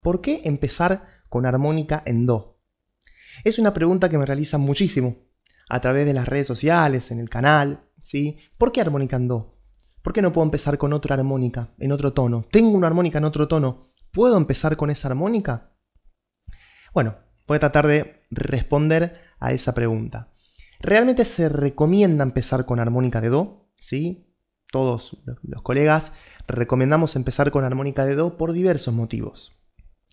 ¿Por qué empezar con armónica en Do? Es una pregunta que me realizan muchísimo a través de las redes sociales, en el canal, ¿sí? ¿Por qué armónica en Do? ¿Por qué no puedo empezar con otra armónica en otro tono? Tengo una armónica en otro tono, ¿puedo empezar con esa armónica? Bueno, voy a tratar de responder a esa pregunta. Realmente se recomienda empezar con armónica de Do, ¿sí? Todos los colegas recomendamos empezar con armónica de Do por diversos motivos.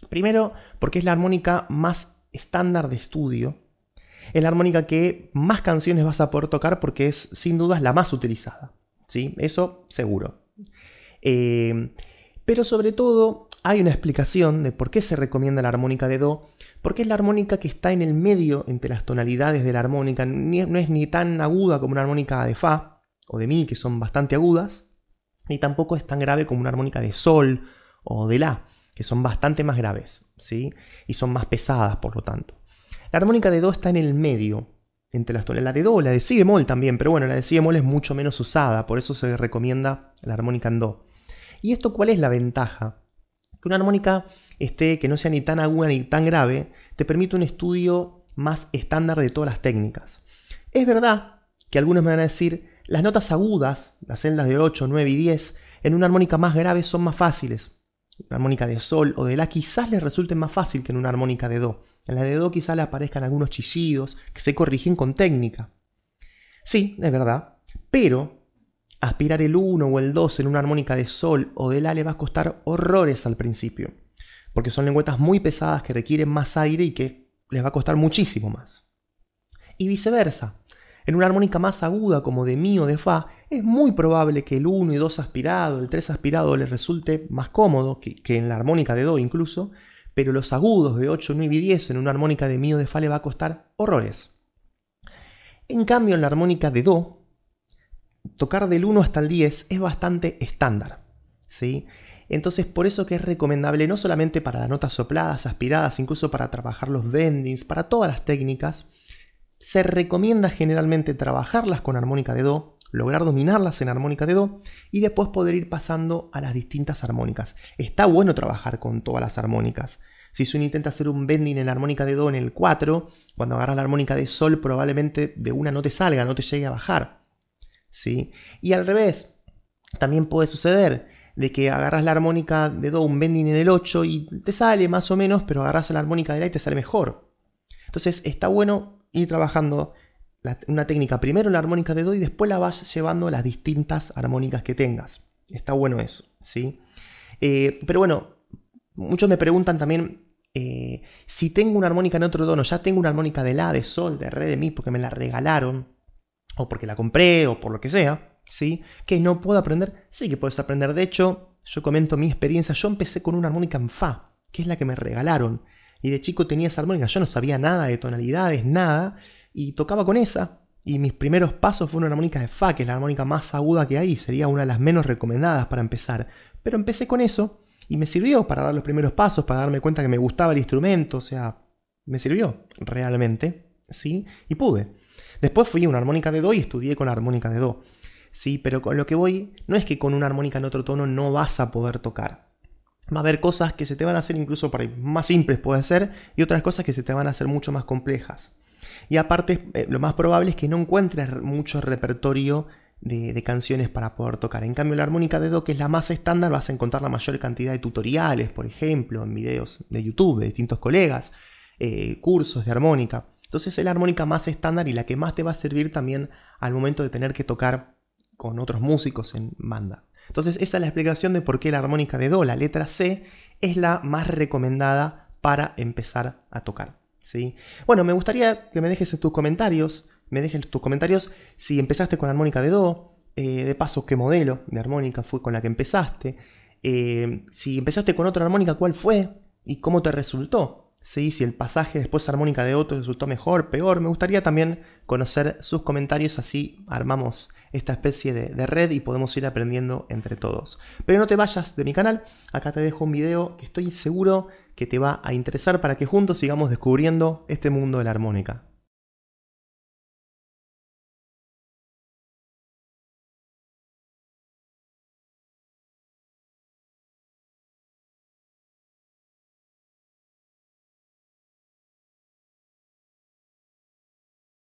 Primero, porque es la armónica más estándar de estudio. Es la armónica que más canciones vas a poder tocar porque es sin dudas la más utilizada. ¿sí? Eso seguro. Eh, pero sobre todo hay una explicación de por qué se recomienda la armónica de Do, porque es la armónica que está en el medio entre las tonalidades de la armónica, no es ni tan aguda como una armónica de Fa o de Mi, que son bastante agudas, ni tampoco es tan grave como una armónica de Sol o de La que son bastante más graves, ¿sí? Y son más pesadas, por lo tanto. La armónica de Do está en el medio entre las tonalidades. La de Do, la de Si bemol también, pero bueno, la de Si bemol es mucho menos usada, por eso se recomienda la armónica en Do. ¿Y esto cuál es la ventaja? Que una armónica esté, que no sea ni tan aguda ni tan grave, te permite un estudio más estándar de todas las técnicas. Es verdad que algunos me van a decir, las notas agudas, las celdas de 8, 9 y 10, en una armónica más grave son más fáciles, una armónica de sol o de la, quizás les resulte más fácil que en una armónica de do. En la de do quizás le aparezcan algunos chillidos que se corrigen con técnica. Sí, es verdad, pero aspirar el 1 o el 2 en una armónica de sol o de la le va a costar horrores al principio, porque son lengüetas muy pesadas que requieren más aire y que les va a costar muchísimo más. Y viceversa, en una armónica más aguda como de mi o de fa, es muy probable que el 1 y 2 aspirado, el 3 aspirado les resulte más cómodo que, en la armónica de Do incluso, pero los agudos de 8, 9 y 10 en una armónica de Mi o de Fa le va a costar horrores. En cambio, en la armónica de Do, tocar del 1 hasta el 10 es bastante estándar. ¿sí? Entonces, por eso que es recomendable no solamente para las notas sopladas, aspiradas, incluso para trabajar los bendings, para todas las técnicas, se recomienda generalmente trabajarlas con armónica de Do lograr dominarlas en armónica de Do y después poder ir pasando a las distintas armónicas. Está bueno trabajar con todas las armónicas. Si uno intenta hacer un bending en la armónica de Do en el 4, cuando agarras la armónica de Sol probablemente de una no te salga, no te llegue a bajar. ¿Sí? Y al revés, también puede suceder de que agarras la armónica de Do, un bending en el 8 y te sale más o menos, pero agarras la armónica de La y te sale mejor. Entonces está bueno ir trabajando una técnica primero la armónica de Do y después la vas llevando a las distintas armónicas que tengas. Está bueno eso, ¿sí? Eh, pero bueno, muchos me preguntan también eh, si tengo una armónica en otro tono, ya tengo una armónica de La, de Sol, de Re, de Mi, porque me la regalaron, o porque la compré, o por lo que sea, ¿sí? Que no puedo aprender. Sí que puedes aprender. De hecho, yo comento mi experiencia. Yo empecé con una armónica en Fa, que es la que me regalaron. Y de chico tenía esa armónica. Yo no sabía nada de tonalidades, nada y tocaba con esa. Y mis primeros pasos fueron armónica de Fa, que es la armónica más aguda que hay, sería una de las menos recomendadas para empezar. Pero empecé con eso y me sirvió para dar los primeros pasos, para darme cuenta que me gustaba el instrumento, o sea, me sirvió realmente, ¿sí? Y pude. Después fui a una armónica de Do y estudié con la armónica de Do. Sí, pero con lo que voy, no es que con una armónica en otro tono no vas a poder tocar. Va a haber cosas que se te van a hacer incluso para más simples puede ser y otras cosas que se te van a hacer mucho más complejas. Y aparte, eh, lo más probable es que no encuentres mucho repertorio de, canciones para poder tocar. En cambio, la armónica de Do, que es la más estándar, vas a encontrar la mayor cantidad de tutoriales, por ejemplo, en videos de YouTube de distintos colegas, eh, cursos de armónica. Entonces es la armónica más estándar y la que más te va a servir también al momento de tener que tocar con otros músicos en banda. Entonces esa es la explicación de por qué la armónica de Do, la letra C, es la más recomendada para empezar a tocar. Bueno, me gustaría que me dejes tus comentarios, me dejes tus comentarios si empezaste con armónica de Do, eh, de paso qué modelo de armónica fue con la que empezaste, eh, si empezaste con otra armónica, cuál fue y cómo te resultó. ¿Sí? Si el pasaje después armónica de otro resultó mejor, peor, me gustaría también conocer sus comentarios, así armamos esta especie de, de, red y podemos ir aprendiendo entre todos. Pero no te vayas de mi canal, acá te dejo un video que estoy seguro que te va a interesar para que juntos sigamos descubriendo este mundo de la armónica.